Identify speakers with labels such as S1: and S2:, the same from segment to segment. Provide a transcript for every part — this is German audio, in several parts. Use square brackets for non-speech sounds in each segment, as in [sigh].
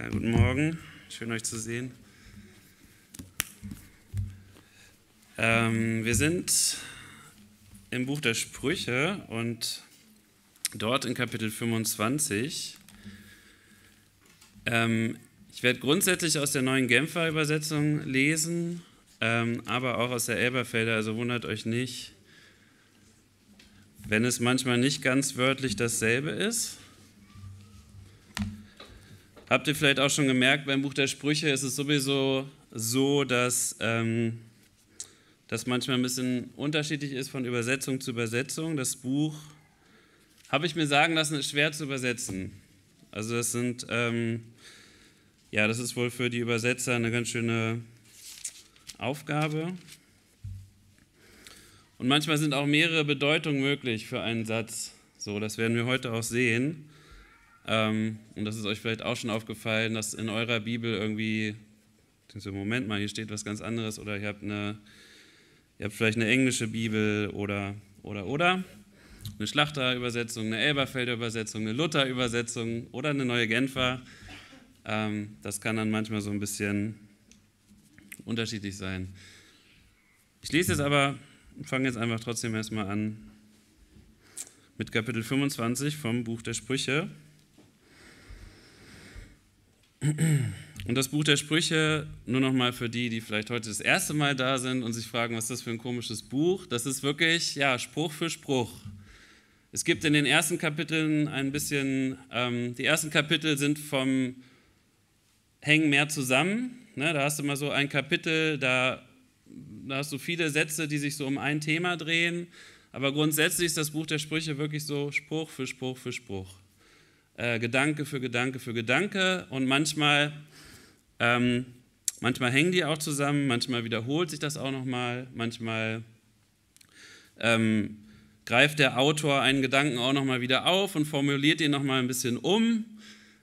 S1: Ja, guten Morgen, schön euch zu sehen. Ähm, wir sind im Buch der Sprüche und dort in Kapitel 25. Ähm, ich werde grundsätzlich aus der neuen Genfer Übersetzung lesen, ähm, aber auch aus der Elberfelder, also wundert euch nicht, wenn es manchmal nicht ganz wörtlich dasselbe ist. Habt ihr vielleicht auch schon gemerkt, beim Buch der Sprüche ist es sowieso so, dass ähm, das manchmal ein bisschen unterschiedlich ist von Übersetzung zu Übersetzung. Das Buch, habe ich mir sagen lassen, ist schwer zu übersetzen. Also das sind, ähm, ja, das ist wohl für die Übersetzer eine ganz schöne Aufgabe. Und manchmal sind auch mehrere Bedeutungen möglich für einen Satz. So, das werden wir heute auch sehen. Ähm, und das ist euch vielleicht auch schon aufgefallen, dass in eurer Bibel irgendwie, so, Moment mal, hier steht was ganz anderes oder ihr habt, eine, ihr habt vielleicht eine englische Bibel oder, oder, oder. Eine Schlachter-Übersetzung, eine Elberfelder-Übersetzung, eine Luther-Übersetzung oder eine neue Genfer. Ähm, das kann dann manchmal so ein bisschen unterschiedlich sein. Ich lese jetzt aber, fange jetzt einfach trotzdem erstmal an mit Kapitel 25 vom Buch der Sprüche. Und das Buch der Sprüche, nur nochmal für die, die vielleicht heute das erste Mal da sind und sich fragen, was ist das für ein komisches Buch? Das ist wirklich, ja, Spruch für Spruch. Es gibt in den ersten Kapiteln ein bisschen, ähm, die ersten Kapitel sind vom Hängen mehr zusammen. Ne? Da hast du mal so ein Kapitel, da, da hast du viele Sätze, die sich so um ein Thema drehen. Aber grundsätzlich ist das Buch der Sprüche wirklich so Spruch für Spruch für Spruch äh, Gedanke für Gedanke für Gedanke und manchmal, ähm, manchmal hängen die auch zusammen, manchmal wiederholt sich das auch nochmal, manchmal ähm, greift der Autor einen Gedanken auch nochmal wieder auf und formuliert ihn nochmal ein bisschen um,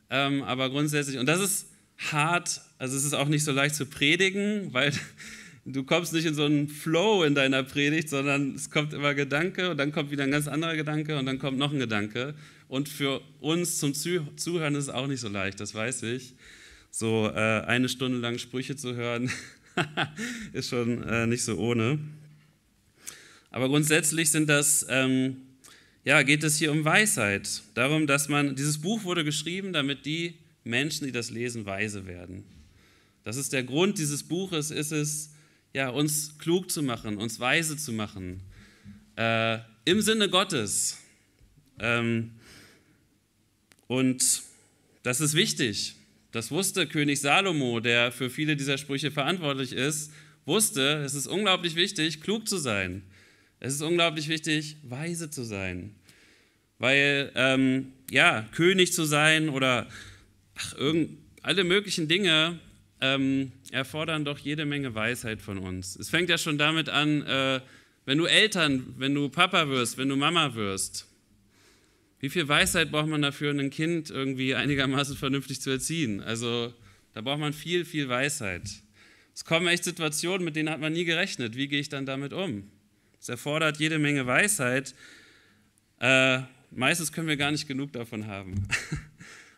S1: ähm, aber grundsätzlich, und das ist hart, also es ist auch nicht so leicht zu predigen, weil [laughs] du kommst nicht in so einen Flow in deiner Predigt, sondern es kommt immer Gedanke und dann kommt wieder ein ganz anderer Gedanke und dann kommt noch ein Gedanke. Und für uns zum Zuhören ist es auch nicht so leicht, das weiß ich. So äh, eine Stunde lang Sprüche zu hören, [laughs] ist schon äh, nicht so ohne. Aber grundsätzlich sind das, ähm, ja, geht es hier um Weisheit. Darum, dass man, dieses Buch wurde geschrieben, damit die Menschen, die das lesen, weise werden. Das ist der Grund dieses Buches, ist es, ja, uns klug zu machen, uns weise zu machen. Äh, Im Sinne Gottes. Ähm, und das ist wichtig. Das wusste König Salomo, der für viele dieser Sprüche verantwortlich ist, wusste, es ist unglaublich wichtig, klug zu sein. Es ist unglaublich wichtig, weise zu sein. Weil, ähm, ja, König zu sein oder ach, irgend, alle möglichen Dinge ähm, erfordern doch jede Menge Weisheit von uns. Es fängt ja schon damit an, äh, wenn du Eltern, wenn du Papa wirst, wenn du Mama wirst, wie viel Weisheit braucht man dafür, ein Kind irgendwie einigermaßen vernünftig zu erziehen? Also da braucht man viel, viel Weisheit. Es kommen echt Situationen, mit denen hat man nie gerechnet. Wie gehe ich dann damit um? Es erfordert jede Menge Weisheit. Äh, meistens können wir gar nicht genug davon haben. [laughs]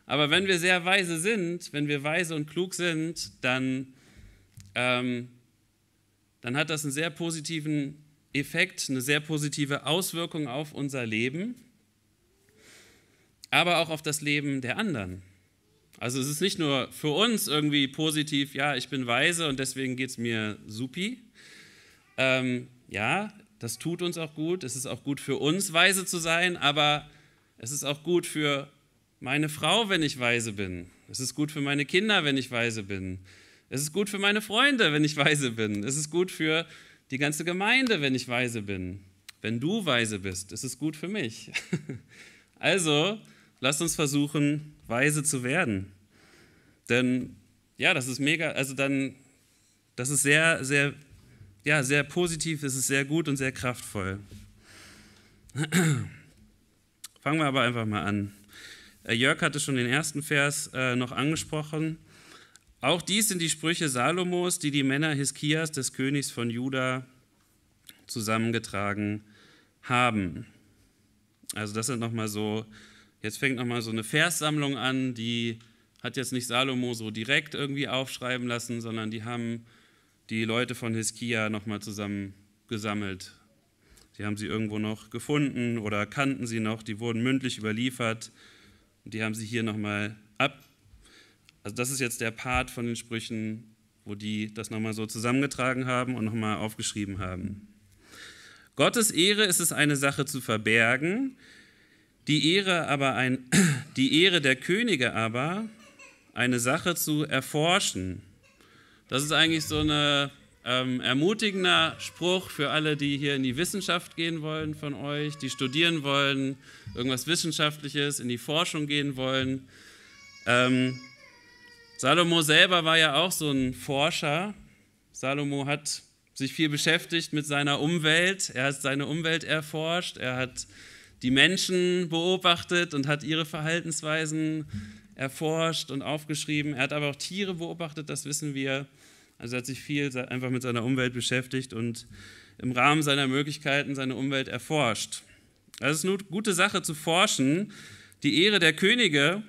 S1: Aber wenn wir sehr weise sind, wenn wir weise und klug sind, dann, ähm, dann hat das einen sehr positiven Effekt, eine sehr positive Auswirkung auf unser Leben aber auch auf das Leben der anderen. Also es ist nicht nur für uns irgendwie positiv, ja, ich bin weise und deswegen geht es mir supi. Ähm, ja, das tut uns auch gut, es ist auch gut für uns weise zu sein, aber es ist auch gut für meine Frau, wenn ich weise bin. Es ist gut für meine Kinder, wenn ich weise bin. Es ist gut für meine Freunde, wenn ich weise bin. Es ist gut für die ganze Gemeinde, wenn ich weise bin. Wenn du weise bist, ist es gut für mich. [laughs] also, lasst uns versuchen, weise zu werden. Denn ja, das ist mega, also dann, das ist sehr, sehr, ja, sehr positiv, es ist sehr gut und sehr kraftvoll. [clears throat] Fangen wir aber einfach mal an. Äh, Jörg hatte schon den ersten Vers äh, noch angesprochen. Auch dies sind die Sprüche Salomos, die die Männer Hiskias, des Königs von Juda, zusammengetragen haben. Also das sind nochmal so Jetzt fängt nochmal so eine Verssammlung an, die hat jetzt nicht Salomo so direkt irgendwie aufschreiben lassen, sondern die haben die Leute von Hiskia nochmal zusammen gesammelt. Die haben sie irgendwo noch gefunden oder kannten sie noch, die wurden mündlich überliefert und die haben sie hier nochmal ab. Also das ist jetzt der Part von den Sprüchen, wo die das nochmal so zusammengetragen haben und nochmal aufgeschrieben haben. Gottes Ehre ist es eine Sache zu verbergen, die Ehre, aber ein, [clears throat] die Ehre der Könige aber, eine Sache zu erforschen. Das ist eigentlich so ein ähm, ermutigender Spruch für alle, die hier in die Wissenschaft gehen wollen von euch, die studieren wollen, irgendwas Wissenschaftliches, in die Forschung gehen wollen. Ähm, Salomo selber war ja auch so ein Forscher. Salomo hat sich viel beschäftigt mit seiner Umwelt. Er hat seine Umwelt erforscht. Er hat die Menschen beobachtet und hat ihre Verhaltensweisen erforscht und aufgeschrieben. Er hat aber auch Tiere beobachtet, das wissen wir. Also er hat sich viel einfach mit seiner Umwelt beschäftigt und im Rahmen seiner Möglichkeiten seine Umwelt erforscht. Also es ist eine gute Sache zu forschen. Die Ehre der Könige,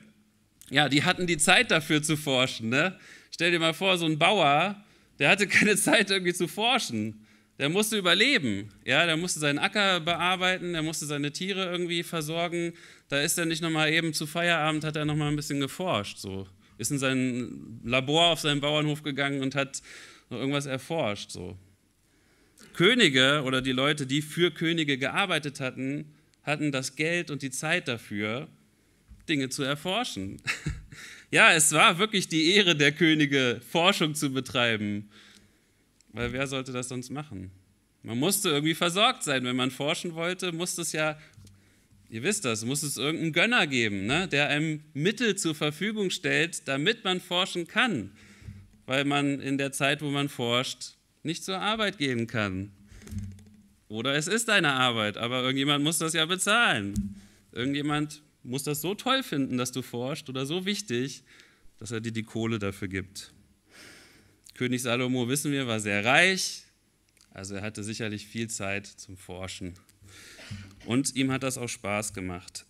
S1: ja, die hatten die Zeit dafür zu forschen. Ne? Stell dir mal vor, so ein Bauer, der hatte keine [laughs] Zeit irgendwie zu forschen. Der musste überleben, ja, der musste seinen Acker bearbeiten, der musste seine Tiere irgendwie versorgen. Da ist er nicht nochmal eben zu Feierabend, hat er nochmal ein bisschen geforscht, so. Ist in sein Labor auf seinen Bauernhof gegangen und hat noch irgendwas erforscht, so. Könige oder die Leute, die für Könige gearbeitet hatten, hatten das Geld und die Zeit dafür, Dinge zu erforschen. [laughs] ja, es war wirklich die Ehre der Könige, Forschung zu betreiben weil wer sollte das sonst machen? Man musste irgendwie versorgt sein. Wenn man forschen wollte, musste es ja, ihr wisst das, musste es irgendeinen Gönner geben, ne? der einem Mittel zur Verfügung stellt, damit man forschen kann. Weil man in der Zeit, wo man forscht, nicht zur Arbeit gehen kann. Oder es ist eine Arbeit, aber irgendjemand muss das ja bezahlen. Irgendjemand muss das so toll finden, dass du forschst oder so wichtig, dass er dir die Kohle dafür gibt. König Salomo, wissen wir, war sehr reich, also er hatte sicherlich viel Zeit zum Forschen. Und ihm hat das auch Spaß gemacht.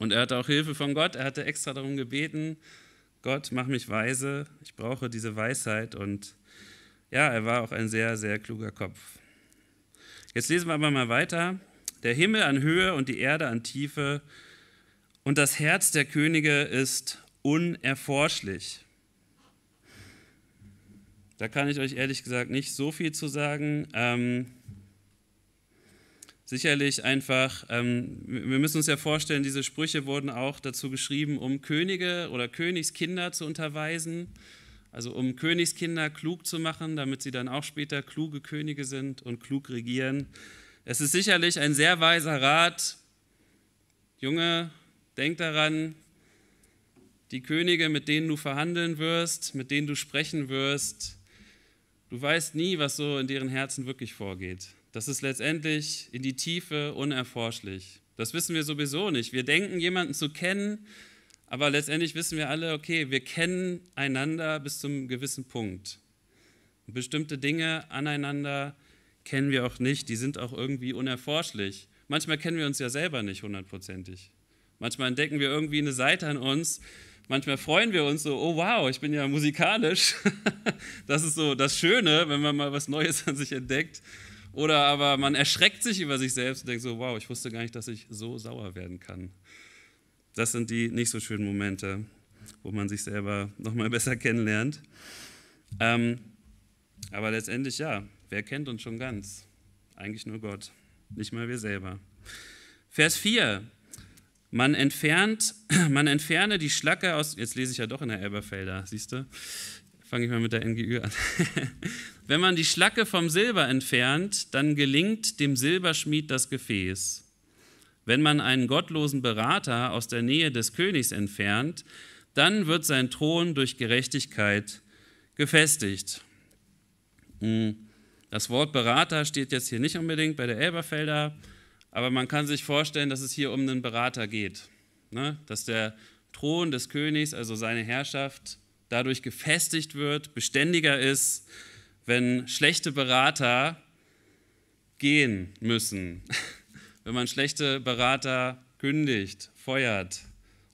S1: Und er hatte auch Hilfe von Gott, er hatte extra darum gebeten, Gott, mach mich weise, ich brauche diese Weisheit. Und ja, er war auch ein sehr, sehr kluger Kopf. Jetzt lesen wir aber mal weiter. Der Himmel an Höhe und die Erde an Tiefe und das Herz der Könige ist unerforschlich. Da kann ich euch ehrlich gesagt nicht so viel zu sagen. Ähm, sicherlich einfach, ähm, wir müssen uns ja vorstellen, diese Sprüche wurden auch dazu geschrieben, um Könige oder Königskinder zu unterweisen. Also um Königskinder klug zu machen, damit sie dann auch später kluge Könige sind und klug regieren. Es ist sicherlich ein sehr weiser Rat. Junge, denk daran, die Könige, mit denen du verhandeln wirst, mit denen du sprechen wirst, Du weißt nie, was so in deren Herzen wirklich vorgeht. Das ist letztendlich in die Tiefe unerforschlich. Das wissen wir sowieso nicht. Wir denken, jemanden zu kennen, aber letztendlich wissen wir alle, okay, wir kennen einander bis zum gewissen Punkt. Und bestimmte Dinge aneinander kennen wir auch nicht, die sind auch irgendwie unerforschlich. Manchmal kennen wir uns ja selber nicht hundertprozentig. Manchmal entdecken wir irgendwie eine Seite an uns, Manchmal freuen wir uns so, oh wow, ich bin ja musikalisch. [laughs] das ist so das Schöne, wenn man mal was Neues an sich entdeckt. Oder aber man erschreckt sich über sich selbst und denkt so, wow, ich wusste gar nicht, dass ich so sauer werden kann. Das sind die nicht so schönen Momente, wo man sich selber nochmal besser kennenlernt. Ähm, aber letztendlich ja, wer kennt uns schon ganz? Eigentlich nur Gott, nicht mal wir selber. Vers 4. Man, entfernt, [clears throat] man entferne die Schlacke aus. Jetzt lese ich ja doch in der Elberfelder, siehst du? Fange ich mal mit der NGÜ an. [laughs] Wenn man die Schlacke vom Silber entfernt, dann gelingt dem Silberschmied das Gefäß. Wenn man einen gottlosen Berater aus der Nähe des Königs entfernt, dann wird sein Thron durch Gerechtigkeit gefestigt. Hm, das Wort Berater steht jetzt hier nicht unbedingt bei der Elberfelder aber man kann sich vorstellen, dass es hier um einen Berater geht. Ne? Dass der Thron des Königs, also seine Herrschaft, dadurch gefestigt wird, beständiger ist, wenn schlechte Berater gehen müssen, [laughs] wenn man schlechte Berater kündigt, feuert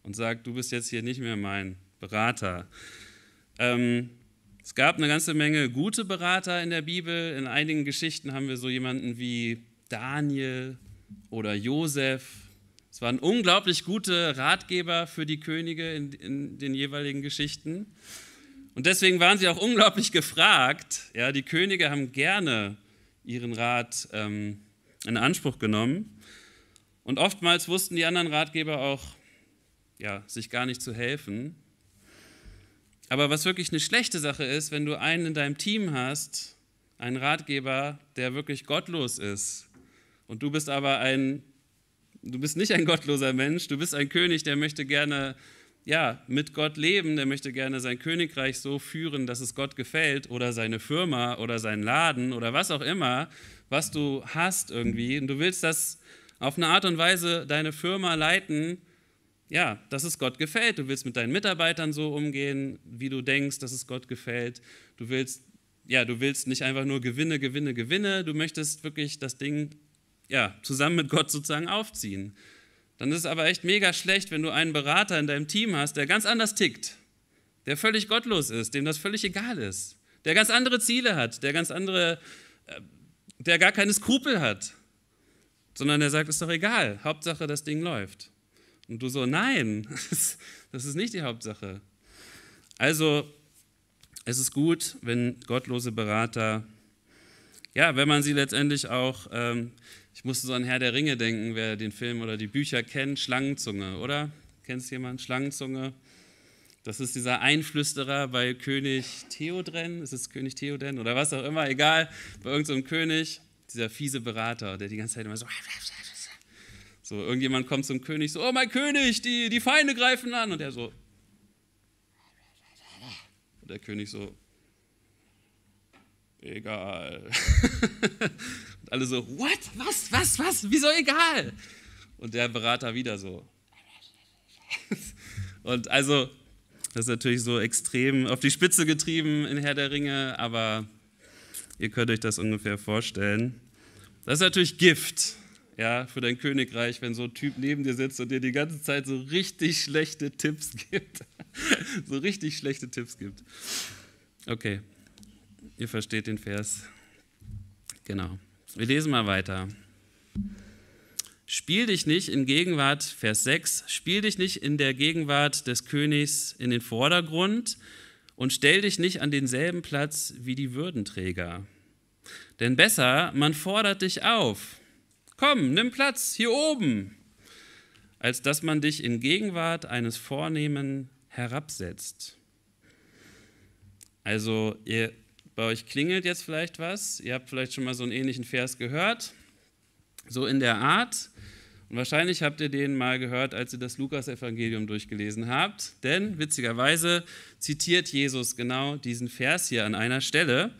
S1: und sagt, du bist jetzt hier nicht mehr mein Berater. Ähm, es gab eine ganze Menge gute Berater in der Bibel. In einigen Geschichten haben wir so jemanden wie Daniel oder Josef. Es waren unglaublich gute Ratgeber für die Könige in, in den jeweiligen Geschichten. Und deswegen waren sie auch unglaublich gefragt. Ja, die Könige haben gerne ihren Rat ähm, in Anspruch genommen. Und oftmals wussten die anderen Ratgeber auch, ja, sich gar nicht zu helfen. Aber was wirklich eine schlechte Sache ist, wenn du einen in deinem Team hast, einen Ratgeber, der wirklich gottlos ist, und du bist aber ein, du bist nicht ein gottloser Mensch, du bist ein König, der möchte gerne ja, mit Gott leben, der möchte gerne sein Königreich so führen, dass es Gott gefällt oder seine Firma oder seinen Laden oder was auch immer, was du hast irgendwie. Und du willst das auf eine Art und Weise deine Firma leiten, ja, dass es Gott gefällt. Du willst mit deinen Mitarbeitern so umgehen, wie du denkst, dass es Gott gefällt. Du willst, ja, du willst nicht einfach nur Gewinne, Gewinne, Gewinne. Du möchtest wirklich das Ding ja, zusammen mit Gott sozusagen aufziehen. Dann ist es aber echt mega schlecht, wenn du einen Berater in deinem Team hast, der ganz anders tickt, der völlig gottlos ist, dem das völlig egal ist, der ganz andere Ziele hat, der ganz andere, äh, der gar keine Skrupel hat, sondern der sagt, ist doch egal, Hauptsache das Ding läuft. Und du so, nein, [laughs] das ist nicht die Hauptsache. Also, es ist gut, wenn gottlose Berater, ja, wenn man sie letztendlich auch ähm, ich musste so an Herr der Ringe denken, wer den Film oder die Bücher kennt, Schlangenzunge, oder? Kennst jemand? Schlangenzunge. Das ist dieser Einflüsterer bei König Theodren, ist es König Theoden oder was auch immer, egal, bei irgendeinem so König, dieser fiese Berater, der die ganze Zeit immer so. So, irgendjemand kommt zum König, so, oh mein König, die, die Feinde greifen an. Und er so. Und der König so. Egal. [laughs] Alle so, what? Was? Was? Was? Wieso egal? Und der Berater wieder so. [laughs] Und also, das ist natürlich so extrem auf die Spitze getrieben in Herr der Ringe, aber ihr könnt euch das ungefähr vorstellen. Das ist natürlich Gift ja, für dein Königreich, wenn so ein Typ neben dir sitzt und dir die ganze Zeit so richtig schlechte Tipps [laughs] gibt. so richtig schlechte Tipps gibt. Okay, ihr versteht den Vers. Genau. Wir lesen mal weiter. Spiel dich nicht in Gegenwart, Vers 6, spiel dich nicht in der Gegenwart des Königs in den Vordergrund und stell dich nicht an denselben Platz wie die Würdenträger. Denn besser, man fordert dich auf. Komm, nimm Platz hier oben, als dass man dich in Gegenwart eines Vornehmen herabsetzt. Also ihr bei euch klingelt jetzt vielleicht was. Ihr habt vielleicht schon mal so einen ähnlichen Vers gehört. So in der Art. Und wahrscheinlich habt ihr den mal gehört, als ihr das Lukas-Evangelium durchgelesen habt. Denn witzigerweise zitiert Jesus genau diesen Vers hier an einer Stelle.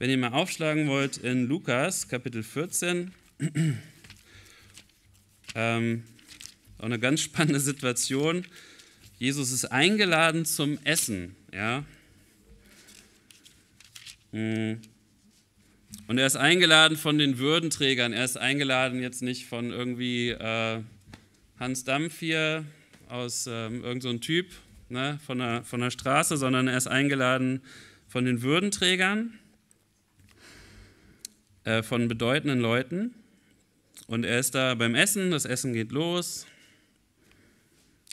S1: Wenn ihr mal aufschlagen wollt in Lukas Kapitel 14, [clears throat] ähm, auch eine ganz spannende Situation. Jesus ist eingeladen zum Essen. Ja? Mm. Und er ist eingeladen von den Würdenträgern. Er ist eingeladen jetzt nicht von irgendwie äh, Hans Dampf hier aus ähm, irgendeinem so Typ ne, von, der, von der Straße, sondern er ist eingeladen von den Würdenträgern, äh, von bedeutenden Leuten. Und er ist da beim Essen, das Essen geht los.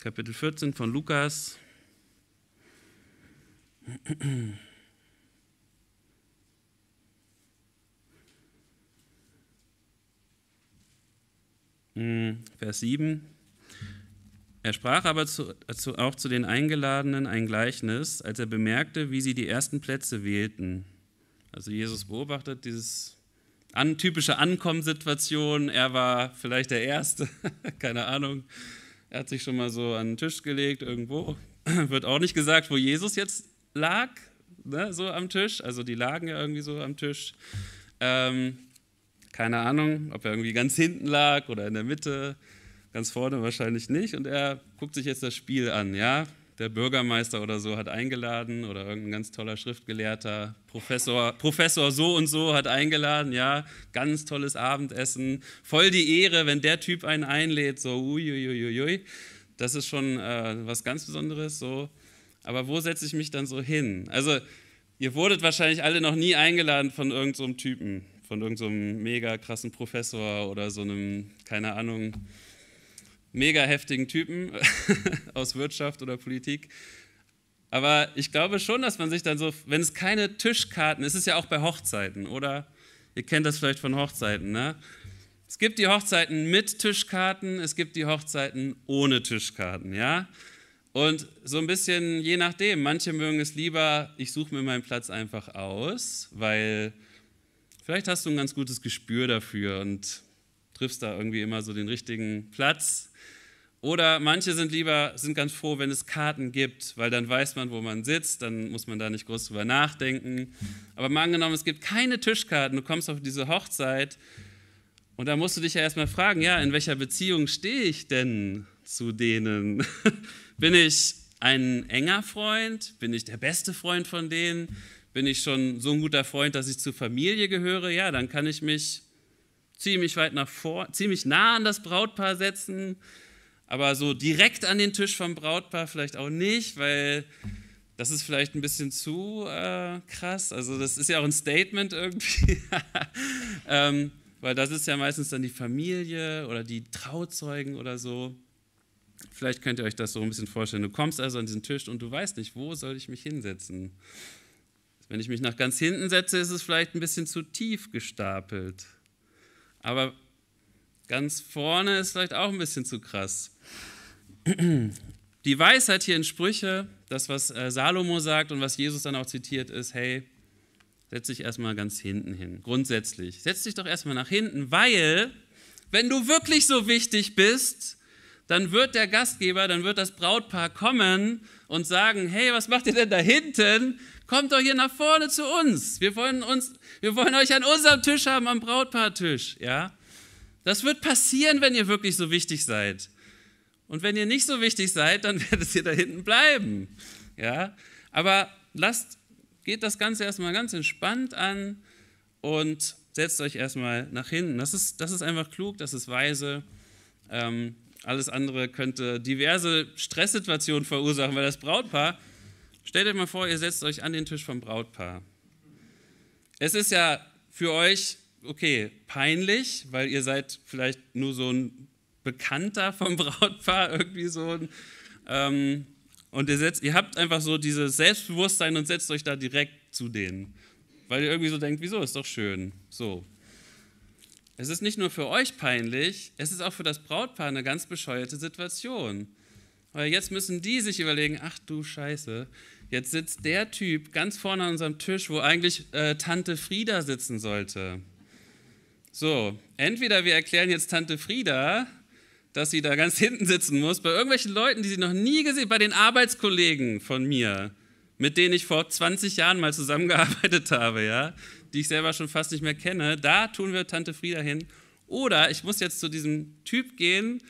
S1: Kapitel 14 von Lukas. Hm, Vers 7. Er sprach aber zu, zu, auch zu den Eingeladenen ein Gleichnis, als er bemerkte, wie sie die ersten Plätze wählten. Also Jesus beobachtet dieses an, typische Ankommensituation. Er war vielleicht der Erste, [laughs] keine Ahnung. Er hat sich schon mal so an den Tisch gelegt irgendwo. [clears throat] Wird auch nicht gesagt, wo Jesus jetzt lag, ne, so am Tisch. Also die lagen ja irgendwie so am Tisch. Ähm, keine Ahnung, ob er irgendwie ganz hinten lag oder in der Mitte, ganz vorne wahrscheinlich nicht. Und er guckt sich jetzt das Spiel an, ja. Der Bürgermeister oder so hat eingeladen oder irgendein ganz toller Schriftgelehrter, Professor, Professor so und so hat eingeladen, ja, ganz tolles Abendessen, voll die Ehre, wenn der Typ einen einlädt, so uiuiuiui, das ist schon äh, was ganz Besonderes, so. Aber wo setze ich mich dann so hin? Also, ihr wurdet wahrscheinlich alle noch nie eingeladen von irgendeinem so Typen, von irgendeinem so mega krassen Professor oder so einem, keine Ahnung, mega heftigen Typen [laughs] aus Wirtschaft oder Politik. Aber ich glaube schon, dass man sich dann so, wenn es keine Tischkarten, es ist ja auch bei Hochzeiten, oder? Ihr kennt das vielleicht von Hochzeiten, ne? Es gibt die Hochzeiten mit Tischkarten, es gibt die Hochzeiten ohne Tischkarten, ja? Und so ein bisschen je nachdem, manche mögen es lieber, ich suche mir meinen Platz einfach aus, weil Vielleicht hast du ein ganz gutes Gespür dafür und triffst da irgendwie immer so den richtigen Platz. Oder manche sind lieber, sind ganz froh, wenn es Karten gibt, weil dann weiß man, wo man sitzt, dann muss man da nicht groß drüber nachdenken. Aber mal angenommen, es gibt keine Tischkarten, du kommst auf diese Hochzeit und da musst du dich ja erstmal fragen, ja, in welcher Beziehung stehe ich denn zu denen? [laughs] Bin ich ein enger Freund? Bin ich der beste Freund von denen? bin ich schon so ein guter Freund, dass ich zur Familie gehöre, ja, dann kann ich mich ziemlich weit nach vor, ziemlich nah an das Brautpaar setzen, aber so direkt an den Tisch vom Brautpaar vielleicht auch nicht, weil das ist vielleicht ein bisschen zu äh, krass. Also das ist ja auch ein Statement irgendwie, [laughs] ähm, weil das ist ja meistens dann die Familie oder die Trauzeugen oder so. Vielleicht könnt ihr euch das so ein bisschen vorstellen. Du kommst also an diesen Tisch und du weißt nicht, wo soll ich mich hinsetzen. Wenn ich mich nach ganz hinten setze, ist es vielleicht ein bisschen zu tief gestapelt. Aber ganz vorne ist vielleicht auch ein bisschen zu krass. Die Weisheit hier in Sprüche, das, was äh, Salomo sagt und was Jesus dann auch zitiert, ist, hey, setz dich erstmal ganz hinten hin. Grundsätzlich. Setz dich doch erstmal nach hinten, weil, wenn du wirklich so wichtig bist, dann wird der Gastgeber, dann wird das Brautpaar kommen und sagen, hey, was macht ihr denn da hinten? Kommt doch hier nach vorne zu uns. Wir wollen, uns, wir wollen euch an unserem Tisch haben, am Brautpaartisch. Ja? Das wird passieren, wenn ihr wirklich so wichtig seid. Und wenn ihr nicht so wichtig seid, dann [laughs] werdet ihr da hinten bleiben. Ja? Aber lasst, geht das Ganze erstmal ganz entspannt an und setzt euch erstmal nach hinten. Das ist, das ist einfach klug, das ist weise. Ähm, alles andere könnte diverse Stresssituationen verursachen, weil das Brautpaar Stellt euch mal vor, ihr setzt euch an den Tisch vom Brautpaar. Es ist ja für euch, okay, peinlich, weil ihr seid vielleicht nur so ein Bekannter vom [laughs] Brautpaar, irgendwie so ein. Ähm, und ihr, setzt, ihr habt einfach so dieses Selbstbewusstsein und setzt euch da direkt zu denen. Weil ihr irgendwie so denkt, wieso, ist doch schön. So. Es ist nicht nur für euch peinlich, es ist auch für das Brautpaar eine ganz bescheuerte Situation. Aber jetzt müssen die sich überlegen, ach du Scheiße, jetzt sitzt der Typ ganz vorne an unserem Tisch, wo eigentlich äh, Tante Frieda sitzen sollte. So, entweder wir erklären jetzt Tante Frieda, dass sie da ganz [laughs] hinten sitzen muss, bei irgendwelchen Leuten, die sie noch nie gesehen, bei den Arbeitskollegen von mir, mit denen ich vor 20 Jahren mal zusammengearbeitet habe, ja, die ich selber schon fast nicht mehr kenne, da tun wir Tante Frieda hin. Oder ich muss jetzt zu diesem Typ gehen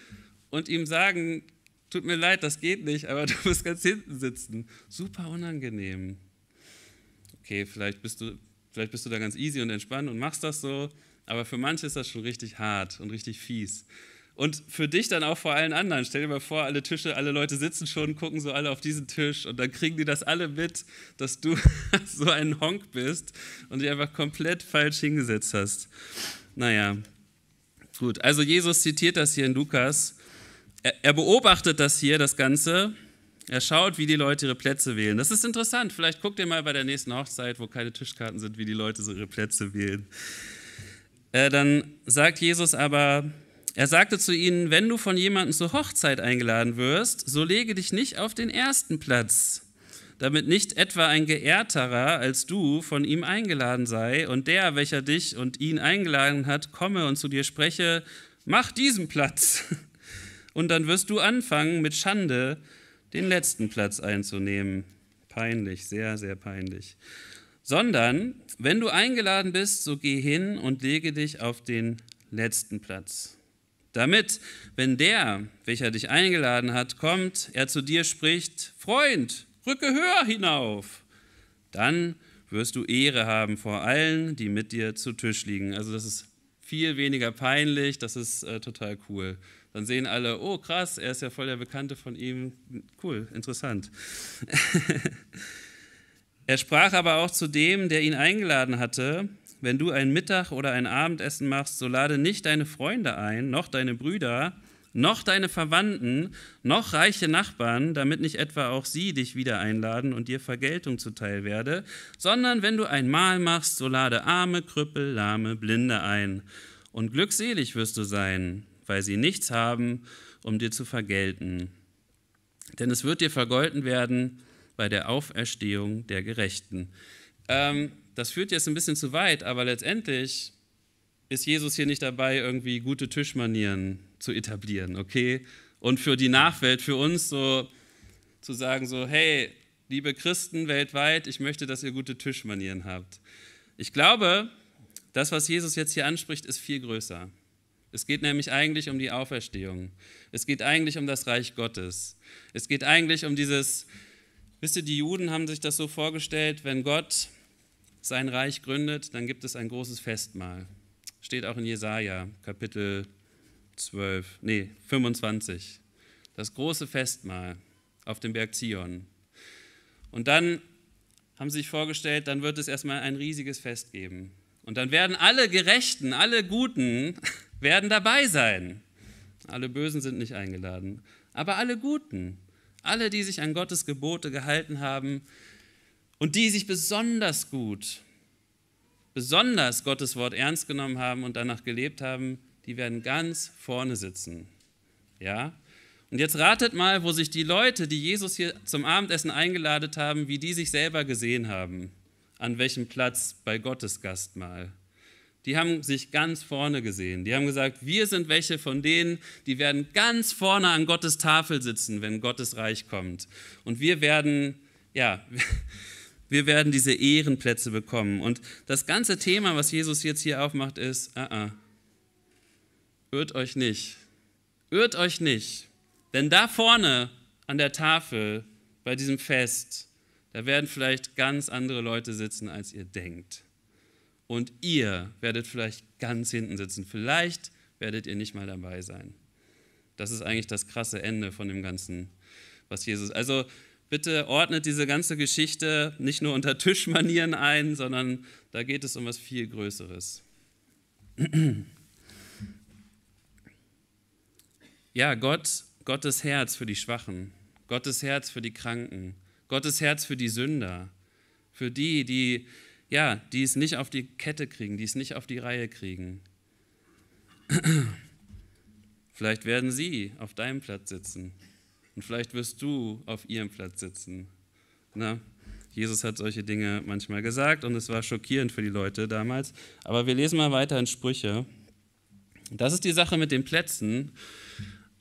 S1: und ihm sagen, Tut mir leid, das geht nicht, aber [laughs] du musst ganz hinten sitzen. Super unangenehm. Okay, vielleicht bist du, vielleicht bist du da ganz easy und entspannt und machst das so, aber für manche ist das schon richtig hart und richtig fies. Und für dich dann auch vor allen anderen. Stell dir mal vor, alle Tische, alle Leute sitzen schon, gucken so alle auf diesen Tisch und dann kriegen die das alle mit, dass du [laughs] so ein Honk bist und dich einfach komplett falsch hingesetzt hast. Naja, gut. Also Jesus zitiert das hier in Lukas er beobachtet das hier, das Ganze. Er schaut, wie die Leute ihre Plätze wählen. Das ist interessant. Vielleicht guckt ihr mal bei der nächsten Hochzeit, wo keine Tischkarten sind, wie die Leute so ihre Plätze wählen. Äh, dann sagt Jesus aber, er sagte zu ihnen, wenn du von jemandem zur Hochzeit eingeladen wirst, so lege dich nicht auf den ersten Platz, damit nicht etwa ein geehrterer als du von ihm eingeladen sei und der, welcher dich und ihn eingeladen hat, komme und zu dir spreche, mach diesen Platz. [laughs] und dann wirst du anfangen, mit Schande den letzten Platz einzunehmen. Peinlich, sehr, sehr peinlich. Sondern, wenn du eingeladen bist, so geh hin und lege dich auf den letzten Platz. Damit, wenn der, welcher dich eingeladen hat, kommt, er zu dir spricht, Freund, rücke höher hinauf, dann wirst du Ehre haben vor allen, die mit dir zu Tisch liegen. Also das ist viel weniger peinlich, das ist äh, total cool. Dann sehen alle, oh krass, er ist ja voll der Bekannte von ihm. Cool, interessant. [laughs] er sprach aber auch zu dem, der ihn eingeladen hatte, wenn du ein Mittag oder ein Abendessen machst, so lade nicht deine Freunde ein, noch deine Brüder, noch deine Verwandten, noch reiche Nachbarn, damit nicht etwa auch sie dich wieder einladen und dir Vergeltung zuteil werde, sondern wenn du ein Mahl machst, so lade arme, Krüppel, lahme, Blinde ein. Und glückselig wirst du sein, weil sie nichts haben, um dir zu vergelten. Denn es wird dir vergolten werden bei der Auferstehung der Gerechten. Ähm, das führt jetzt ein bisschen zu weit, aber letztendlich ist Jesus hier nicht dabei, irgendwie gute Tischmanieren zu etablieren, okay? Und für die Nachwelt, für uns so zu sagen, so, hey, liebe Christen weltweit, ich möchte, dass ihr gute Tischmanieren habt. Ich glaube, das, was Jesus jetzt hier anspricht, ist viel größer. Es geht nämlich eigentlich um die Auferstehung. Es geht eigentlich um das Reich Gottes. Es geht eigentlich um dieses, wisst ihr, die Juden haben sich das so vorgestellt, wenn Gott sein Reich gründet, dann gibt es ein großes Festmahl. Steht auch in Jesaja, Kapitel 12, nee, 25. Das große Festmahl auf dem Berg Zion. Und dann haben sie sich vorgestellt, dann wird es erstmal ein riesiges Fest geben. Und dann werden alle Gerechten, alle Guten [laughs] werden dabei sein. Alle Bösen sind nicht eingeladen, aber alle Guten, alle, die sich an Gottes Gebote gehalten haben und die sich besonders gut, besonders Gottes Wort ernst genommen haben und danach gelebt haben, die werden ganz vorne sitzen. Ja? Und jetzt ratet mal, wo sich die Leute, die Jesus hier zum Abendessen eingeladen haben, wie die sich selber gesehen haben. An welchem Platz bei Gottes Gastmahl die haben sich ganz vorne gesehen. Die haben gesagt, wir sind welche von denen, die werden ganz vorne an Gottes Tafel sitzen, wenn Gottes Reich kommt. Und wir werden, ja, [laughs] wir werden diese Ehrenplätze bekommen. Und das ganze Thema, was Jesus jetzt hier aufmacht, ist, uh -uh, irrt euch nicht. Irrt euch nicht. Denn da vorne an der Tafel bei diesem Fest, da werden vielleicht ganz andere Leute sitzen, als ihr denkt und ihr werdet vielleicht ganz hinten sitzen. Vielleicht werdet ihr nicht mal dabei sein. Das ist eigentlich das krasse Ende von dem Ganzen, was Jesus. Also bitte ordnet diese ganze Geschichte nicht nur unter Tischmanieren ein, sondern da geht es um was viel Größeres. [clears throat] Ja, Gott, Gottes Herz für die Schwachen, Gottes Herz für die Kranken, Gottes Herz für die Sünder, für die, die ja, die es nicht auf die Kette kriegen, die es nicht auf die Reihe kriegen. [clears throat] Vielleicht werden sie auf deinem Platz sitzen und vielleicht wirst du auf ihrem Platz sitzen. Na, Jesus hat solche Dinge manchmal gesagt und es war schockierend für die Leute damals. Aber wir lesen mal weiter in Sprüche. Das ist die Sache mit den Plätzen.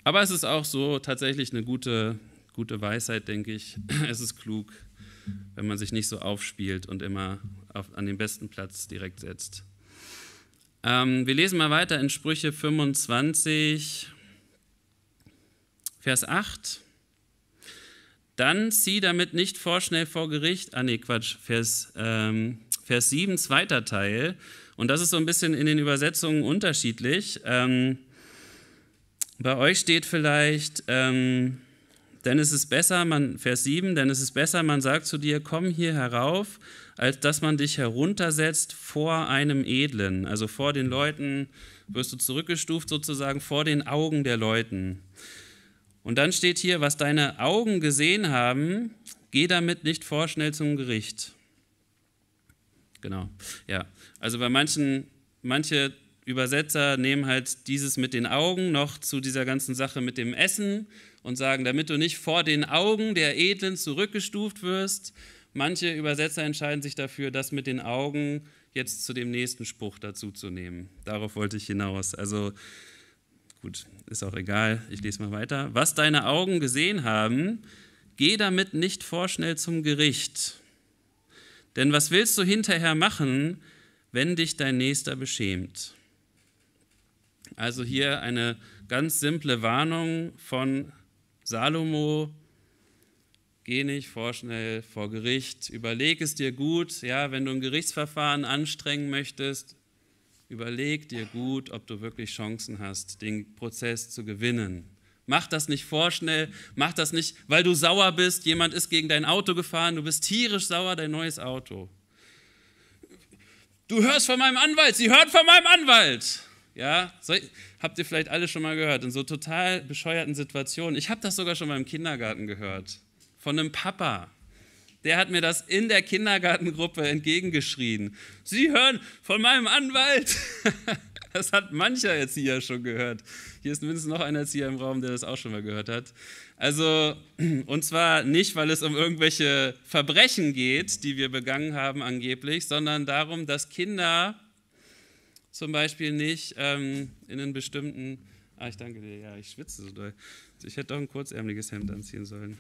S1: Aber es ist auch so tatsächlich eine gute, gute Weisheit, denke ich. [clears throat] Es ist klug, wenn man sich nicht so aufspielt und immer auf, an den besten Platz direkt setzt. Ähm, wir lesen mal weiter in Sprüche 25, Vers 8. Dann zieh damit nicht vorschnell vor Gericht. Ah, nee, Quatsch. Vers, ähm, Vers 7, zweiter Teil. Und das ist so ein bisschen in den Übersetzungen unterschiedlich. Ähm, bei euch steht vielleicht, ähm, denn es ist besser, man, Vers 7, denn es ist besser, man sagt zu dir, komm hier herauf, als dass man dich heruntersetzt vor einem Edlen. Also vor den Leuten wirst du zurückgestuft, sozusagen vor den Augen der Leuten. Und dann steht hier, was deine Augen gesehen haben, geh damit nicht vorschnell zum Gericht. Genau, ja. Also bei manchen, manche Übersetzer nehmen halt dieses mit den Augen noch zu dieser ganzen Sache mit dem Essen und sagen, damit du nicht vor den Augen der Edlen zurückgestuft wirst. Manche Übersetzer entscheiden sich dafür, das mit den Augen jetzt zu dem nächsten Spruch dazu zu nehmen. Darauf wollte ich hinaus. Also gut, ist auch egal, ich lese mal weiter. Was deine Augen gesehen haben, geh damit nicht vorschnell zum Gericht. Denn was willst du hinterher machen, wenn dich dein Nächster beschämt? Also hier eine ganz simple Warnung von Salomo, geh nicht vorschnell vor Gericht, überleg es dir gut, ja, wenn du ein Gerichtsverfahren anstrengen möchtest, überleg dir gut, ob du wirklich Chancen hast, den Prozess zu gewinnen. Mach das nicht vorschnell, mach das nicht, weil du sauer bist, jemand ist gegen dein Auto gefahren, du bist tierisch sauer, dein neues Auto. Du hörst von meinem Anwalt, sie hört von meinem Anwalt. Ja, so, habt ihr vielleicht alle schon mal gehört, in so total bescheuerten Situationen. Ich habe das sogar schon mal im Kindergarten gehört. Von einem Papa. Der hat mir das in der Kindergartengruppe entgegengeschrien. Sie hören von meinem Anwalt. [laughs] Das hat mancher Erzieher schon gehört. Hier ist mindestens noch ein Erzieher im Raum, der das auch schon mal gehört hat. Also, [clears throat] und zwar nicht, weil es um irgendwelche Verbrechen geht, die wir begangen haben angeblich, sondern darum, dass Kinder zum Beispiel nicht ähm, in einen bestimmten. Ah, ich danke dir. Ja, ich schwitze so doll. Ich hätte doch ein kurzärmliches Hemd anziehen sollen.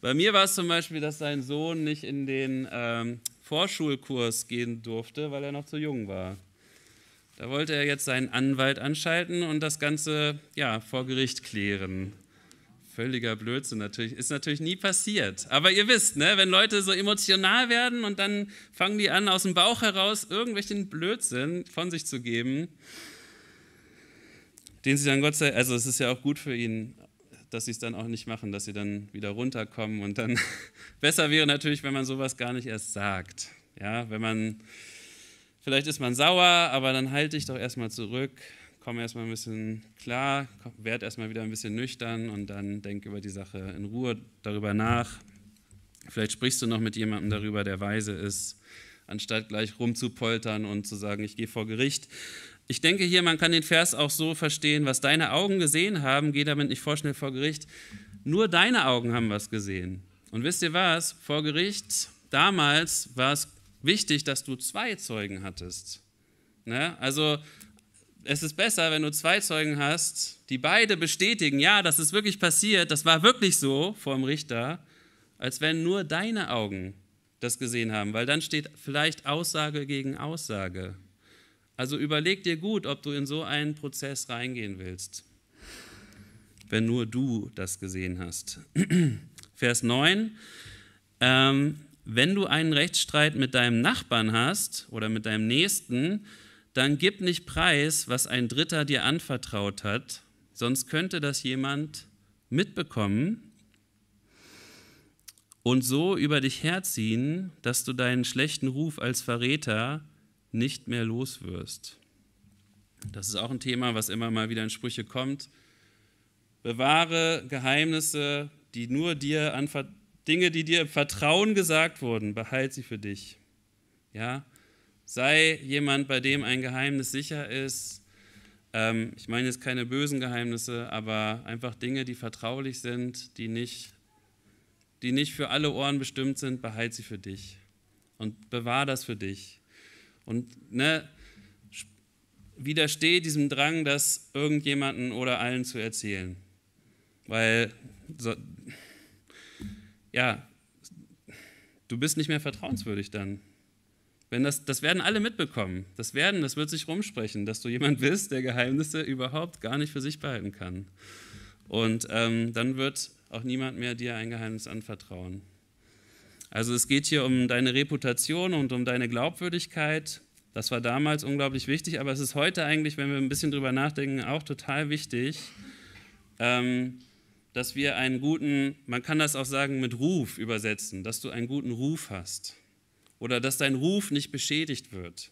S1: Bei mir war es zum Beispiel, dass sein Sohn nicht in den ähm, Vorschulkurs gehen durfte, weil er noch zu jung war. Da wollte er jetzt seinen Anwalt anschalten und das Ganze ja, vor Gericht klären. Völliger Blödsinn natürlich. Ist natürlich nie passiert. Aber ihr wisst, ne, wenn Leute so emotional werden und dann fangen die an, aus dem Bauch heraus irgendwelchen Blödsinn von sich zu geben, den sie dann Gott sei also es ist ja auch gut für ihn, dass sie es dann auch nicht machen, dass sie dann wieder runterkommen und dann [laughs] besser wäre natürlich, wenn man sowas gar nicht erst sagt. Ja, wenn man vielleicht ist man sauer, aber dann halte ich doch erstmal zurück komm erstmal ein bisschen klar, werd erstmal wieder ein bisschen nüchtern und dann denk über die Sache in Ruhe darüber nach. Vielleicht sprichst du noch mit jemandem darüber, der weise ist, anstatt gleich rumzupoltern und zu sagen, ich gehe vor Gericht. Ich denke hier, man kann den Vers auch so verstehen, was deine Augen gesehen haben, geh damit nicht vorschnell vor Gericht. Nur deine Augen haben was gesehen. Und wisst ihr was? Vor Gericht damals war es wichtig, dass du zwei Zeugen hattest. Ne? Also es ist besser, wenn du zwei Zeugen hast, die beide bestätigen, ja, das ist wirklich passiert, das war wirklich so vor dem Richter, als wenn nur deine Augen das gesehen haben, weil dann steht vielleicht Aussage gegen Aussage. Also überleg dir gut, ob du in so einen Prozess reingehen willst, wenn nur du das gesehen hast. [clears throat] Vers 9. Ähm, wenn du einen Rechtsstreit mit deinem Nachbarn hast oder mit deinem Nächsten, dann gib nicht preis, was ein Dritter dir anvertraut hat, sonst könnte das jemand mitbekommen und so über dich herziehen, dass du deinen schlechten Ruf als Verräter nicht mehr los wirst. Das ist auch ein Thema, was immer mal wieder in Sprüche kommt. Bewahre Geheimnisse, die nur dir an Dinge, die dir im Vertrauen gesagt wurden, behalt sie für dich. Ja, Sei jemand, bei dem ein Geheimnis sicher ist. Ähm, ich meine jetzt keine bösen Geheimnisse, aber einfach Dinge, die vertraulich sind, die nicht, die nicht für alle Ohren bestimmt sind, behalte sie für dich und bewahr das für dich. Und ne, widerstehe diesem Drang, das irgendjemanden oder allen zu erzählen. Weil, so, ja, du bist nicht mehr vertrauenswürdig dann. Wenn das, das werden alle mitbekommen. Das werden, das wird sich rumsprechen, dass du jemand bist, der Geheimnisse überhaupt gar nicht für sich behalten kann. Und ähm, dann wird auch niemand mehr dir ein Geheimnis anvertrauen. Also es geht hier um deine Reputation und um deine Glaubwürdigkeit. Das war damals unglaublich wichtig, aber es ist heute eigentlich, wenn wir ein bisschen drüber nachdenken, auch total wichtig, ähm, dass wir einen guten, man kann das auch sagen mit Ruf übersetzen, dass du einen guten Ruf hast oder dass dein Ruf nicht beschädigt wird.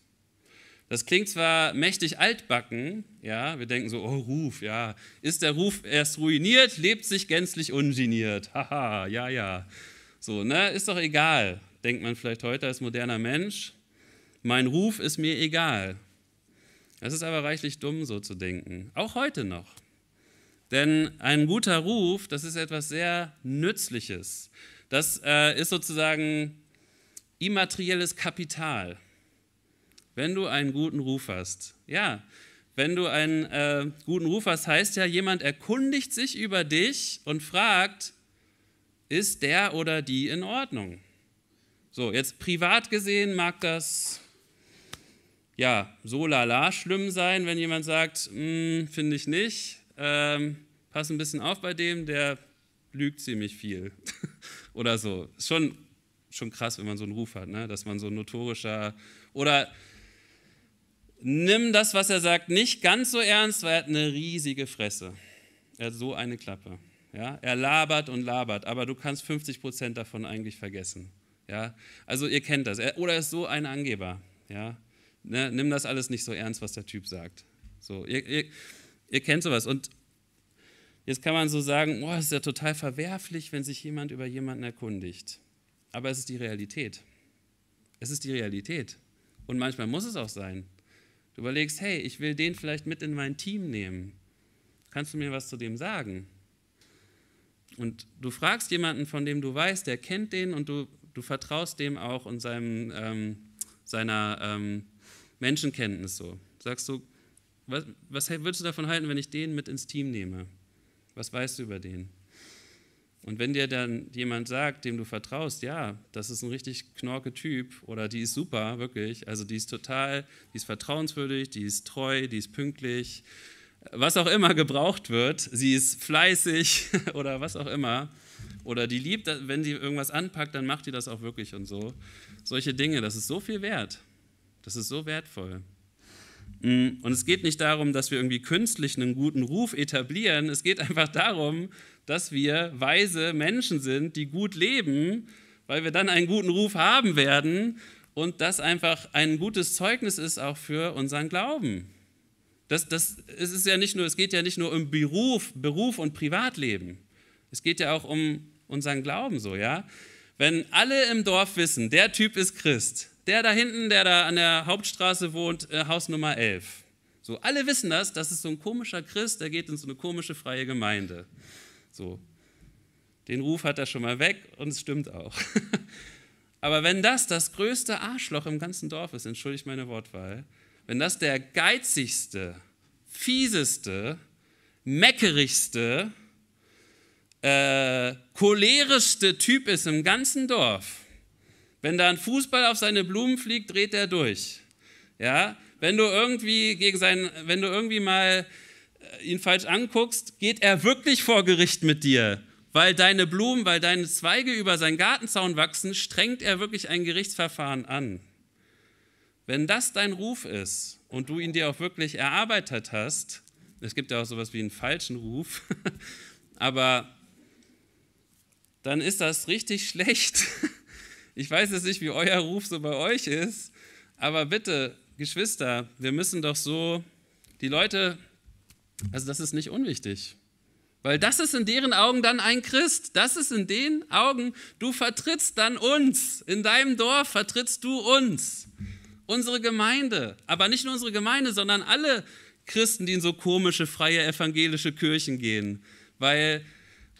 S1: Das klingt zwar mächtig altbacken, ja, wir denken so, oh Ruf, ja, ist der Ruf erst ruiniert, lebt sich gänzlich ungeniert, [laughs] haha, ja, ja. So, ne, ist doch egal, denkt man vielleicht heute als moderner Mensch. Mein Ruf ist mir egal. Es ist aber reichlich dumm, so zu denken, auch heute noch. Denn ein guter Ruf, das ist etwas sehr Nützliches. Das äh, ist sozusagen immaterielles Kapital. Wenn du einen guten Ruf hast, ja, wenn du einen äh, guten Ruf hast, heißt ja, jemand erkundigt sich über dich und fragt, ist der oder die in Ordnung? So, jetzt privat gesehen mag das ja so lala schlimm sein, wenn jemand sagt, hm, finde ich nicht, ähm, pass ein bisschen auf bei dem, der lügt ziemlich viel [laughs] oder so. Ist schon schon krass, wenn man so einen Ruf hat, ne? dass man so ein notorischer oder nimm das, was er sagt, nicht ganz so ernst, weil er hat eine riesige Fresse. Er hat so eine Klappe. Ja? Er labert und labert, aber du kannst 50 Prozent davon eigentlich vergessen. Ja? Also ihr kennt das. Er, oder er ist so ein Angeber. Ja? Ne? Nimm das alles nicht so ernst, was der Typ sagt. So, ihr, ihr, ihr kennt sowas. Und jetzt kann man so sagen, es ist ja total verwerflich, wenn sich jemand über jemanden erkundigt. Aber es ist die Realität. Es ist die Realität. Und manchmal muss es auch sein. Du überlegst, hey, ich will den vielleicht mit in mein Team nehmen. Kannst du mir was zu dem sagen? Und du fragst jemanden, von dem du weißt, der kennt den und du, du vertraust dem auch und seinem, ähm, seiner ähm, Menschenkenntnis so. Sagst du, was, was würdest du davon halten, wenn ich den mit ins Team nehme? Was weißt du über den? Und wenn dir dann jemand sagt, dem du vertraust, ja, das ist ein richtig knorke Typ oder die ist super, wirklich, also die ist total, die ist vertrauenswürdig, die ist treu, die ist pünktlich, was auch immer gebraucht wird, sie ist fleißig [laughs] oder was auch immer, oder die liebt, wenn sie irgendwas anpackt, dann macht die das auch wirklich und so. Solche Dinge, das ist so viel wert, das ist so wertvoll. Mm, und es geht nicht darum, dass wir irgendwie künstlich einen guten Ruf etablieren, es geht einfach darum, dass wir weise Menschen sind, die gut leben, weil wir dann einen guten Ruf haben werden und das einfach ein gutes Zeugnis ist auch für unseren Glauben. Das, das, es, ist ja nicht nur, es geht ja nicht nur um Beruf, Beruf und Privatleben. Es geht ja auch um unseren Glauben so, ja. Wenn alle im Dorf wissen, der Typ ist Christ, der da hinten, der da an der Hauptstraße wohnt, äh, Haus Nummer 11. So, alle wissen das, das ist so ein komischer Christ, der geht in so eine komische freie Gemeinde. So. Den Ruf hat er schon mal weg und es stimmt auch. [laughs] Aber wenn das das größte Arschloch im ganzen Dorf ist, entschuldigt meine Wortwahl, wenn das der geizigste, fieseste, meckerigste, äh, cholerischste Typ ist im ganzen Dorf, wenn da ein Fußball auf seine Blumen fliegt, dreht er durch. Ja, wenn du irgendwie gegen seinen, wenn du irgendwie mal äh, ihn falsch anguckst, geht er wirklich vor Gericht mit dir. Weil deine Blumen, weil deine Zweige über seinen Gartenzaun wachsen, strengt er wirklich ein Gerichtsverfahren an. Wenn das dein Ruf ist und du ihn dir auch wirklich erarbeitet hast, es gibt ja auch sowas wie einen falschen Ruf, [laughs] aber dann ist das richtig schlecht. [laughs] Ich weiß jetzt nicht, wie euer Ruf so bei euch ist, aber bitte, Geschwister, wir müssen doch so die Leute also das ist nicht unwichtig. Weil das ist in deren Augen dann ein Christ. Das ist in den Augen, du vertrittst dann uns. In deinem Dorf vertrittst du uns. Unsere Gemeinde. Aber nicht nur unsere Gemeinde, sondern alle Christen, die in so komische, freie evangelische Kirchen gehen. Weil,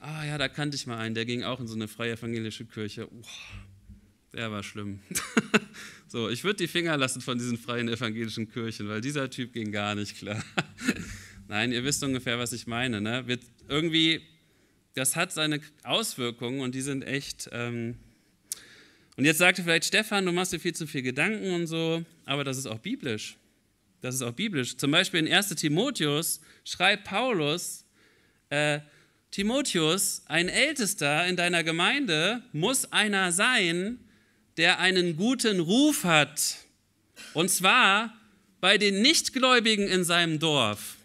S1: ah ja, da kannte ich mal einen, der ging auch in so eine freie evangelische Kirche. Oh, der war schlimm. [laughs] so, ich würde die Finger lassen von diesen freien evangelischen Kirchen, weil dieser Typ ging gar nicht klar. [laughs] Nein, ihr wisst ungefähr, was ich meine. Ne? Wir, irgendwie, das hat seine Auswirkungen und die sind echt. Ähm und jetzt sagte vielleicht Stefan, du machst dir viel zu viel Gedanken und so, aber das ist auch biblisch. Das ist auch biblisch. Zum Beispiel in 1. Timotheus schreibt Paulus, äh, Timotheus, ein Ältester in deiner Gemeinde muss einer sein, der einen guten Ruf hat. Und zwar bei den Nichtgläubigen in seinem Dorf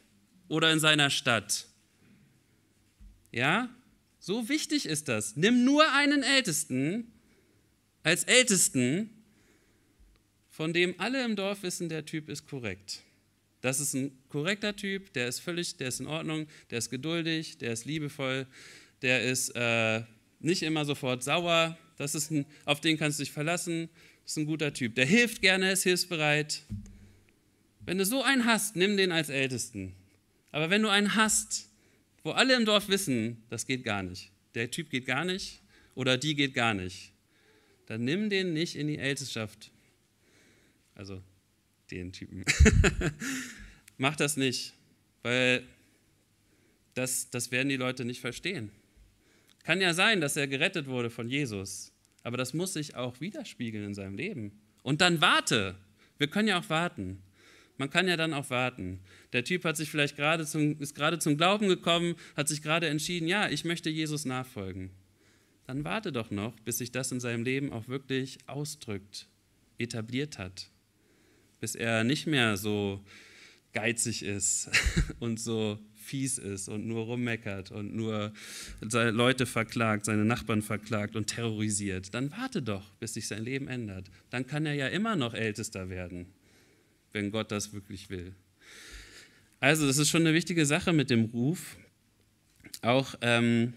S1: oder in seiner Stadt. Ja, so wichtig ist das. Nimm nur einen Ältesten als Ältesten, von dem alle im Dorf wissen, der Typ ist korrekt. Das ist ein korrekter Typ, der ist völlig, der ist in Ordnung, der ist geduldig, der ist liebevoll, der ist äh, nicht immer sofort sauer. Das ist ein, auf den kannst du dich verlassen. Das ist ein guter Typ. Der hilft gerne, ist hilfsbereit. Wenn du so einen hast, nimm den als Ältesten. Aber wenn du einen hast, wo alle im Dorf wissen, das geht gar nicht, der Typ geht gar nicht oder die geht gar nicht, dann nimm den nicht in die Ältestschaft. Also den Typen. [laughs] Mach das nicht, weil das, das werden die Leute nicht verstehen. Kann ja sein, dass er gerettet wurde von Jesus, aber das muss sich auch widerspiegeln in seinem Leben. Und dann warte. Wir können ja auch warten. Man kann ja dann auch warten. Der Typ hat sich vielleicht gerade zum, ist gerade zum Glauben gekommen, hat sich gerade entschieden, ja, ich möchte Jesus nachfolgen. Dann warte doch noch, bis sich das in seinem Leben auch wirklich ausdrückt, etabliert hat. Bis er nicht mehr so geizig ist [laughs] und so fies ist und nur rummeckert und nur seine Leute verklagt, seine Nachbarn verklagt und terrorisiert, dann warte doch, bis sich sein Leben ändert. Dann kann er ja immer noch Ältester werden wenn Gott das wirklich will. Also, das ist schon eine wichtige Sache mit dem Ruf. Auch ähm,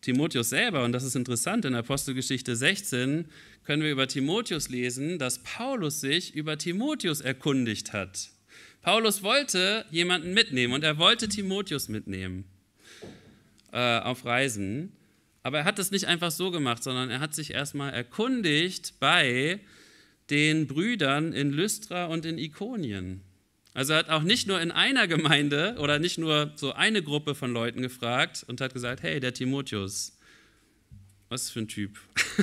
S1: Timotheus selber, und das ist interessant, in Apostelgeschichte 16 können wir über Timotheus lesen, dass Paulus sich über Timotheus erkundigt hat. Paulus wollte jemanden mitnehmen und er wollte Timotheus mitnehmen äh, auf Reisen. Aber er hat es nicht einfach so gemacht, sondern er hat sich erstmal erkundigt bei den Brüdern in Lystra und in Ikonien. Also er hat auch nicht nur in einer Gemeinde oder nicht nur so eine Gruppe von Leuten gefragt und hat gesagt, hey, der Timotheus, was für ein Typ? [laughs]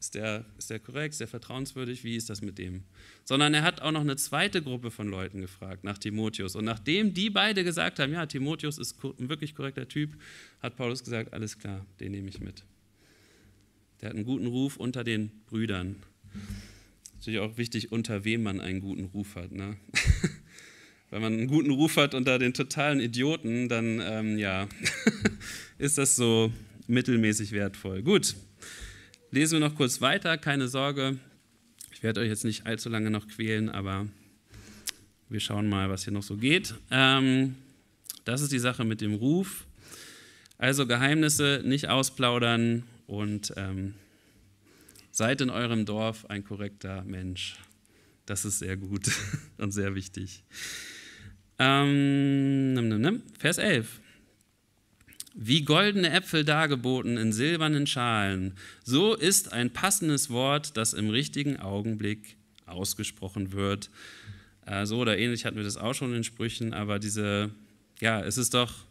S1: ist, der, ist der korrekt, ist der vertrauenswürdig, wie ist das mit dem? Sondern er hat auch noch eine zweite Gruppe von Leuten gefragt nach Timotheus. Und nachdem die beide gesagt haben, ja, Timotheus ist ein wirklich korrekter Typ, hat Paulus gesagt, alles klar, den nehme ich mit. Der hat einen guten Ruf unter den Brüdern natürlich auch wichtig, unter wem man einen guten Ruf hat. Ne? [laughs] Wenn man einen guten Ruf hat unter den totalen Idioten, dann ähm, ja, [laughs] ist das so mittelmäßig wertvoll. Gut, lesen wir noch kurz weiter, keine Sorge. Ich werde euch jetzt nicht allzu lange noch quälen, aber wir schauen mal, was hier noch so geht. Ähm, das ist die Sache mit dem Ruf. Also Geheimnisse nicht ausplaudern und ähm, Seid in eurem Dorf ein korrekter Mensch. Das ist sehr gut [laughs] und sehr wichtig. Ähm, nimm, nimm, Vers 11. Wie goldene Äpfel dargeboten in silbernen Schalen, so ist ein passendes Wort, das im richtigen Augenblick ausgesprochen wird. Äh, so oder ähnlich hatten wir das auch schon in Sprüchen, aber diese, ja, es ist doch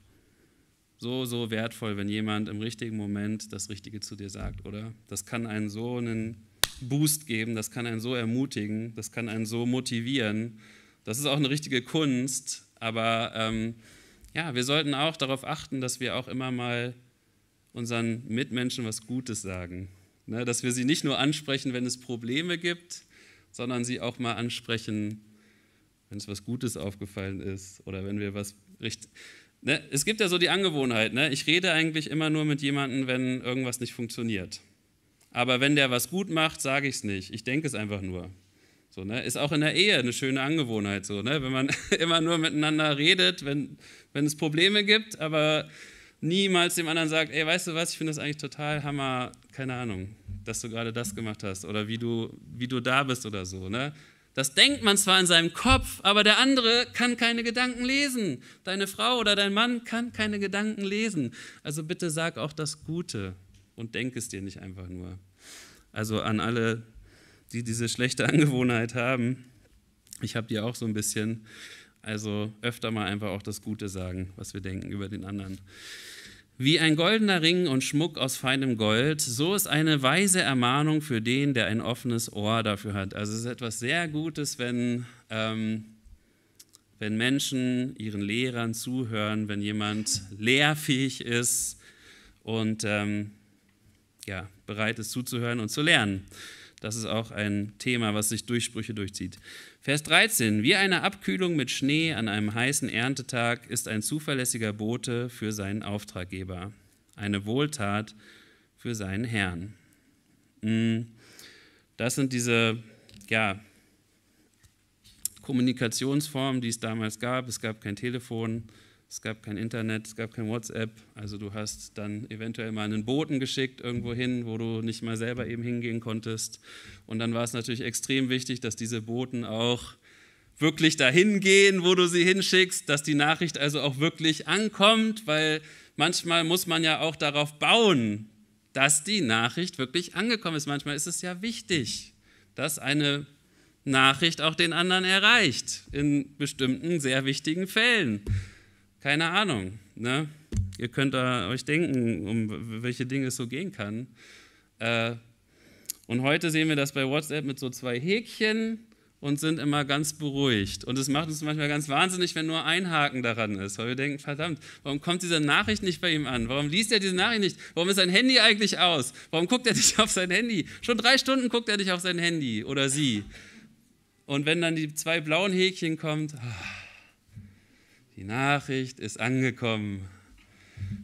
S1: so, so wertvoll, wenn jemand im richtigen Moment das Richtige zu dir sagt, oder? Das kann einen so einen Boost geben, das kann einen so ermutigen, das kann einen so motivieren. Das ist auch eine richtige Kunst, aber ähm, ja, wir sollten auch darauf achten, dass wir auch immer mal unseren Mitmenschen was Gutes sagen. Ne? Dass wir sie nicht nur ansprechen, wenn es Probleme gibt, sondern sie auch mal ansprechen, wenn es was Gutes aufgefallen ist oder wenn wir was richtig. Ne? Es gibt ja so die Angewohnheit, ne? ich rede eigentlich immer nur mit jemandem, wenn irgendwas nicht funktioniert. Aber wenn der was gut macht, sage ich es nicht. Ich denke es einfach nur. So, ne? Ist auch in der Ehe eine schöne Angewohnheit, so, ne? wenn man [laughs] immer nur miteinander redet, wenn, wenn es Probleme gibt, aber niemals dem anderen sagt, ey, weißt du was, ich finde das eigentlich total Hammer, keine Ahnung, dass du gerade das gemacht hast oder wie du, wie du da bist oder so. Ne? Das denkt man zwar in seinem Kopf, aber der andere kann keine Gedanken lesen. Deine Frau oder dein Mann kann keine Gedanken lesen. Also bitte sag auch das Gute und denk es dir nicht einfach nur. Also an alle, die diese schlechte [laughs] Angewohnheit haben, ich habe die auch so ein bisschen. Also öfter mal einfach auch das Gute sagen, was wir denken über den anderen. Wie ein goldener Ring und Schmuck aus feinem Gold, so ist eine weise Ermahnung für den, der ein offenes Ohr dafür hat. Also es ist etwas sehr Gutes, wenn, ähm, wenn Menschen ihren Lehrern zuhören, wenn jemand lehrfähig ist und ähm, ja, bereit ist zuzuhören und zu lernen. Das ist auch ein Thema, was sich durch Sprüche durchzieht. Vers 13. Wie eine Abkühlung mit Schnee an einem heißen Erntetag ist ein zuverlässiger Bote für seinen Auftraggeber, eine Wohltat für seinen Herrn. Hm. Das sind diese, ja, Kommunikationsformen, die es damals gab. Es gab kein Telefon, es gab kein Internet, es gab kein WhatsApp. Also du hast dann eventuell mal einen Boten geschickt irgendwo hin, wo du nicht mal selber eben hingehen konntest. Und dann war es natürlich extrem wichtig, dass diese Boten auch wirklich dahin gehen, wo du sie hinschickst, dass die Nachricht also auch wirklich ankommt, weil manchmal muss man ja auch darauf bauen, dass die Nachricht wirklich angekommen ist. Manchmal ist es ja wichtig, dass eine Nachricht auch den anderen erreicht, in bestimmten sehr wichtigen Fällen. Keine Ahnung. Ne? Ihr könnt da euch denken, um welche Dinge es so gehen kann. Äh, und heute sehen wir das bei WhatsApp mit so zwei Häkchen und sind immer ganz beruhigt. Und es macht uns manchmal ganz wahnsinnig, wenn nur ein Haken daran ist, weil wir denken, verdammt, warum kommt diese Nachricht nicht bei ihm an? Warum liest er diese Nachricht nicht? Warum ist sein Handy eigentlich aus? Warum guckt er nicht [laughs] auf sein Handy? Schon drei Stunden guckt er nicht auf sein Handy oder sie. Und wenn dann die zwei blauen Häkchen kommt, oh, die Nachricht ist angekommen.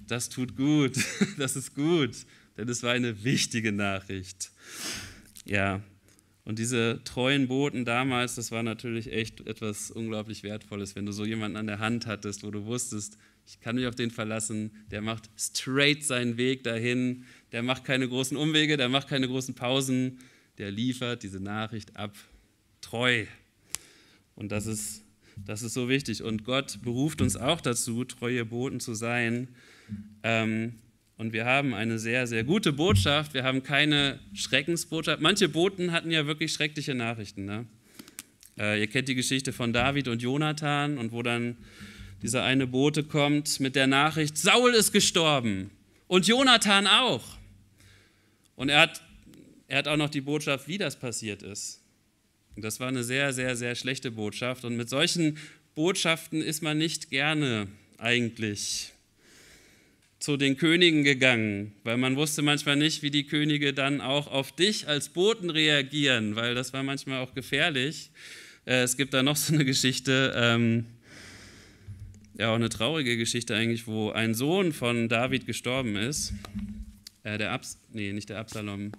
S1: Das tut gut. [laughs] Das ist gut, denn es war eine wichtige Nachricht. Ja, und diese treuen Boten damals, das war natürlich echt etwas unglaublich Wertvolles, wenn du so jemanden an der Hand hattest, wo du wusstest, ich kann mich auf den verlassen, der macht straight seinen Weg dahin, der macht keine großen Umwege, der macht keine großen Pausen, der liefert diese Nachricht ab. Treu. Und das ist das ist so wichtig. Und Gott beruft uns auch dazu, treue Boten zu sein. Ähm, und wir haben eine sehr, sehr gute Botschaft. Wir haben keine Schreckensbotschaft. Manche Boten hatten ja wirklich schreckliche Nachrichten. Ne? Äh, ihr kennt die Geschichte von David und Jonathan und wo dann dieser eine Bote kommt mit der Nachricht, Saul ist gestorben und Jonathan auch. Und er hat, er hat auch noch die Botschaft, wie das passiert ist. Das war eine sehr, sehr, sehr schlechte Botschaft. Und mit solchen Botschaften ist man nicht gerne eigentlich zu den Königen gegangen, weil man wusste manchmal nicht, wie die Könige dann auch auf dich als Boten reagieren, weil das war manchmal auch gefährlich. Äh, es gibt da noch so eine Geschichte, ähm, ja auch eine traurige Geschichte eigentlich, wo ein Sohn von David gestorben ist. Äh, der Abs, nee, nicht der Absalom,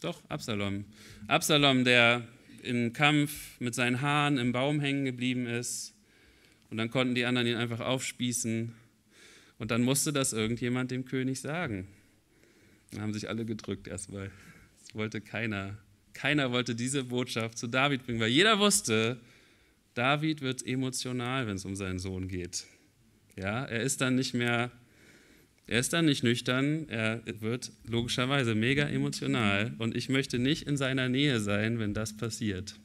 S1: doch Absalom. Absalom, der im Kampf mit seinen Haaren im Baum hängen geblieben ist. Und dann konnten die anderen ihn einfach aufspießen. Und dann musste das irgendjemand dem König sagen. Dann haben sich alle gedrückt erstmal. Das wollte keiner. Keiner wollte diese Botschaft zu David bringen, weil jeder wusste, David wird emotional, wenn es um seinen Sohn geht. Ja, er ist dann nicht mehr er ist dann nicht nüchtern, er wird logischerweise mega emotional und ich möchte nicht in seiner Nähe sein, wenn das passiert.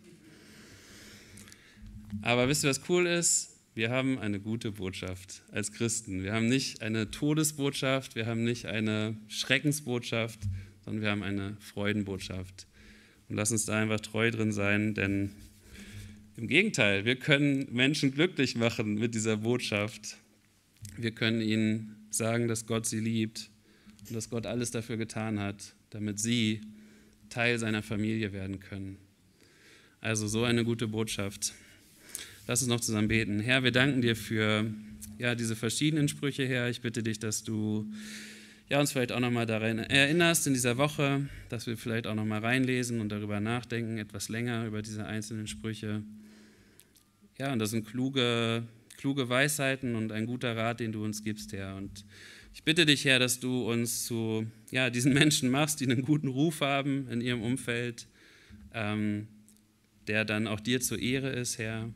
S1: Aber wisst ihr, was cool ist? Wir haben eine gute Botschaft als Christen. Wir haben nicht eine Todesbotschaft, wir haben nicht eine Schreckensbotschaft, sondern wir haben eine Freudenbotschaft. Und lass uns da einfach treu drin sein, denn im Gegenteil, wir können Menschen glücklich machen mit dieser Botschaft. Wir können ihnen sagen, dass Gott sie liebt und dass Gott alles dafür getan hat, damit sie Teil seiner Familie werden können. Also so eine gute Botschaft. Lass uns noch zusammen beten. Herr, wir danken dir für ja, diese verschiedenen Sprüche, Herr. Ich bitte dich, dass du ja, uns vielleicht auch nochmal daran erinnerst in dieser Woche, dass wir vielleicht auch nochmal reinlesen und darüber nachdenken, etwas länger über diese einzelnen Sprüche. Ja, und das sind kluge kluge Weisheiten und ein guter Rat, den du uns gibst, Herr. Und ich bitte dich, Herr, dass du uns zu ja, diesen Menschen machst, die einen guten Ruf haben in ihrem Umfeld, ähm, der dann auch dir zur Ehre ist, Herr.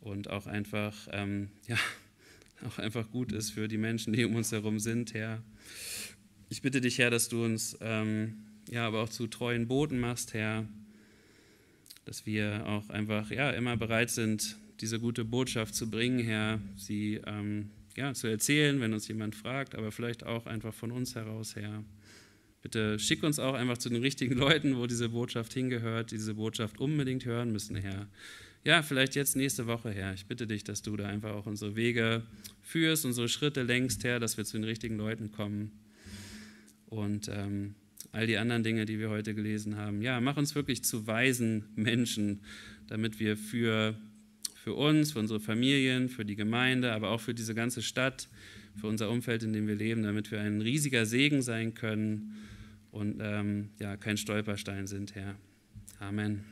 S1: Und auch einfach, ähm, [laughs] ja, auch einfach gut ist für die Menschen, die um uns herum sind, Herr. Ich bitte dich, Herr, dass du uns ähm, ja, aber auch zu treuen Boten machst, Herr, dass wir auch einfach ja, immer bereit sind, diese gute Botschaft zu bringen, Herr, sie ähm, ja, zu erzählen, wenn uns jemand fragt, aber vielleicht auch einfach von uns heraus, Herr. Bitte schick uns auch einfach zu den richtigen Leuten, wo diese Botschaft hingehört, die diese Botschaft unbedingt hören müssen, Herr. Ja, vielleicht jetzt nächste Woche, Herr. Ich bitte dich, dass du da einfach auch unsere Wege führst, unsere Schritte längst, Herr, dass wir zu den richtigen Leuten kommen. Und ähm, all die anderen Dinge, die wir heute gelesen haben. Ja, mach uns wirklich zu weisen Menschen, damit wir für für uns, für unsere Familien, für die Gemeinde, aber auch für diese ganze Stadt, für unser Umfeld, in dem wir leben, damit wir ein riesiger Segen sein können und ähm, ja, kein Stolperstein sind, Herr. Amen.